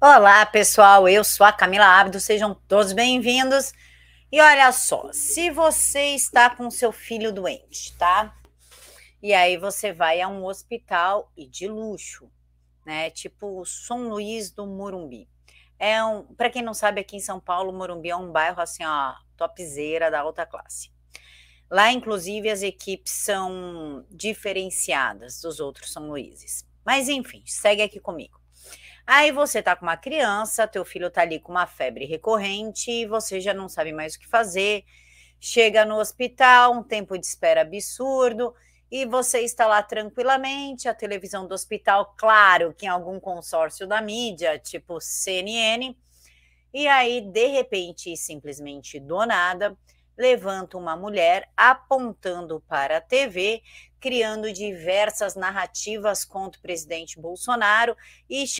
Olá, pessoal. Eu sou a Camila Ábido. Sejam todos bem-vindos. E olha só, se você está com seu filho doente, tá? E aí você vai a um hospital e de luxo, né? Tipo São Luís do Morumbi. É um, para quem não sabe, aqui em São Paulo, Morumbi é um bairro assim, ó, topzeira da alta classe. Lá, inclusive, as equipes são diferenciadas dos outros São Luíses. Mas enfim, segue aqui comigo. Aí você tá com uma criança, teu filho tá ali com uma febre recorrente e você já não sabe mais o que fazer. Chega no hospital, um tempo de espera absurdo e você está lá tranquilamente, a televisão do hospital, claro que em algum consórcio da mídia, tipo CNN, e aí, de repente, simplesmente do nada, levanta uma mulher apontando para a TV, criando diversas narrativas contra o presidente Bolsonaro e